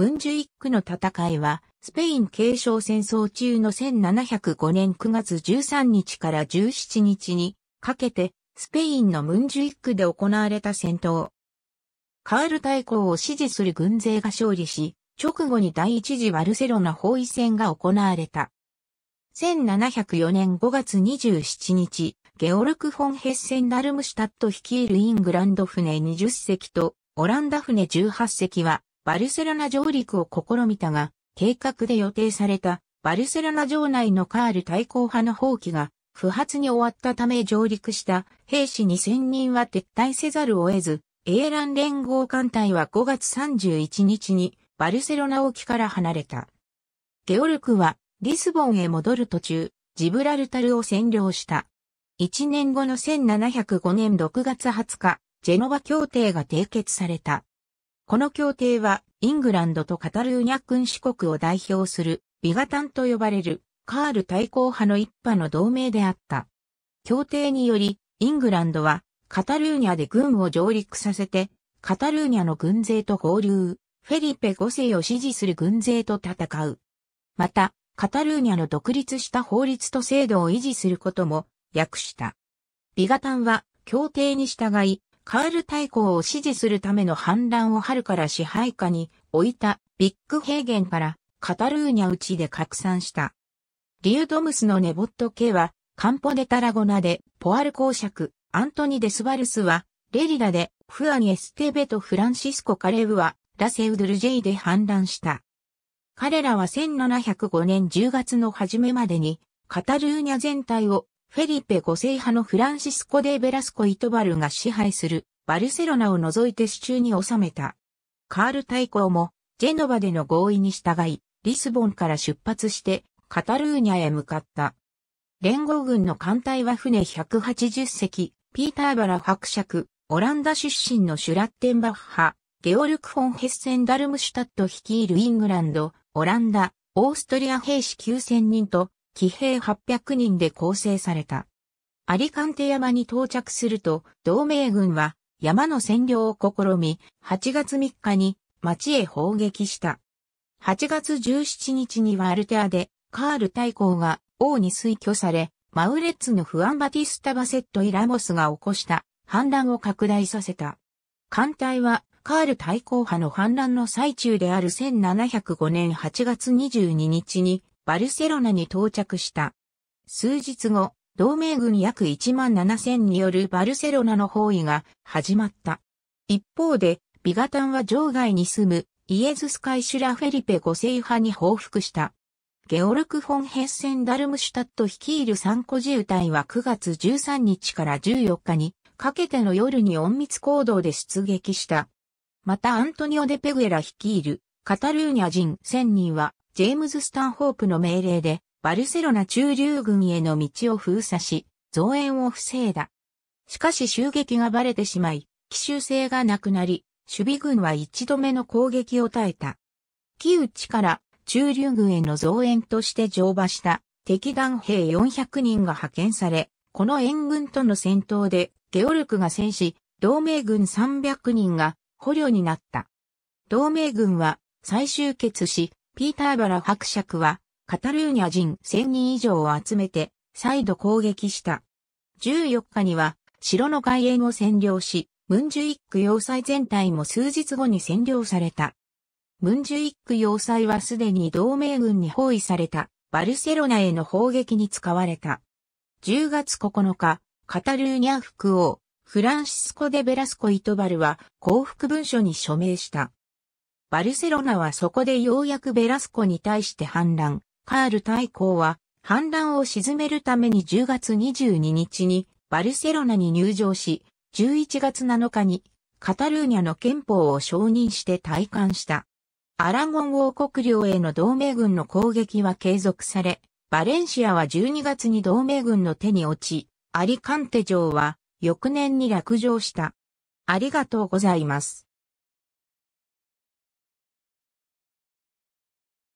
ムンジュイックの戦いは、スペイン継承戦争中の1705年9月13日から17日にかけて、スペインのムンジュイックで行われた戦闘。カール大公を支持する軍勢が勝利し、直後に第一次バルセロナ包囲戦が行われた。1704年5月27日、ゲオルク・フォン・ヘッセン・ダルムシュタット率いるイングランド船20隻とオランダ船18隻はバルセロナ上陸を試みたが、計画で予定されたバルセロナ城内のカール対抗派の放棄が不発に終わったため上陸した兵士2000人は撤退せざるを得ず、英蘭連合艦隊は5月31日にバルセロナ沖から離れた。ゲオルクはリスボンへ戻る途中、ジブラルタルを占領した。1年後の1705年6月20日、ジェノバ協定が締結された。この協定は、イングランドとカタルーニャ君主国を代表する、ビガタンと呼ばれる、カール対抗派の一派の同盟であった。協定により、イングランドは、カタルーニャで軍を上陸させて、カタルーニャの軍勢と合流、フェリペ5世を支持する軍勢と戦う。また、カタルーニャの独立した法律と制度を維持することも、訳した。ビガタンは、協定に従い、カール大公を支持するための反乱を春から支配下に置いたビッグ平原からカタルーニャ内で拡散した。リュードムスのネボット家はカンポデタラゴナでポアル公爵、アントニ・デスバルスはレリラでフアニ・エステベとフランシスコ・カレウはラセウドルジェイで反乱した。彼らは1705年10月の初めまでにカタルーニャ全体をフェリペ5世派のフランシスコ・デ・ベラスコ・イトバルが支配するバルセロナを除いて支中に収めた。カール大公もジェノバでの合意に従い、リスボンから出発してカタルーニャへ向かった。連合軍の艦隊は船180隻、ピーターバラ伯爵、オランダ出身のシュラッテンバッハ、ゲオルク・フォン・ヘッセン・ダルムシュタット率いるイングランド、オランダ、オーストリア兵士9000人と騎兵800人で構成された。アリカンテ山に到着すると、同盟軍は山の占領を試み、8月3日に町へ砲撃した。8月17日にはアルテアで、カール大公が王に推挙され、マウレッツのフアン・バティスタ・バセット・イラモスが起こした反乱を拡大させた。艦隊はカール大公派の反乱の最中である1705年8月22日にバルセロナに到着した。数日後、同盟軍約1万7000によるバルセロナの包囲が始まった。一方で、ビガタンは場外に住むイエズスカイシュラ・フェリペ5世派に報復した。ゲオルク・フォン・ヘッセン・ダルムシュタット率いる参個自由隊は9月13日から14日にかけての夜に隠密行動で出撃した。またアントニオ・デ・ペグエラ率いるカタルーニャ人1000人はジェームズ・スタンホープの命令で、バルセロナ中流軍への道を封鎖し、増援を防いだ。しかし襲撃がバレてしまい、奇襲性がなくなり、守備軍は一度目の攻撃を耐えた。木内から中流軍への増援として乗馬した敵団兵400人が派遣され、この援軍との戦闘でゲオルクが戦死、同盟軍300人が捕虜になった。同盟軍は再集結し、ピーターバラ伯爵は、カタルーニャ人1000人以上を集めて、再度攻撃した。14日には、城の外縁を占領し、ムンジュイック要塞全体も数日後に占領された。ムンジュイック要塞はすでに同盟軍に包囲された、バルセロナへの砲撃に使われた。10月9日、カタルーニャ副王、フランシスコ・デ・ベラスコ・イトバルは降伏文書に署名した。バルセロナはそこでようやくベラスコに対して反乱。カール大公は反乱を鎮めるために10月22日にバルセロナに入場し、11月7日にカタルーニャの憲法を承認して退官した。アラゴン王国領への同盟軍の攻撃は継続され、バレンシアは12月に同盟軍の手に落ち、アリカンテ城は翌年に落城した。ありがとうございます。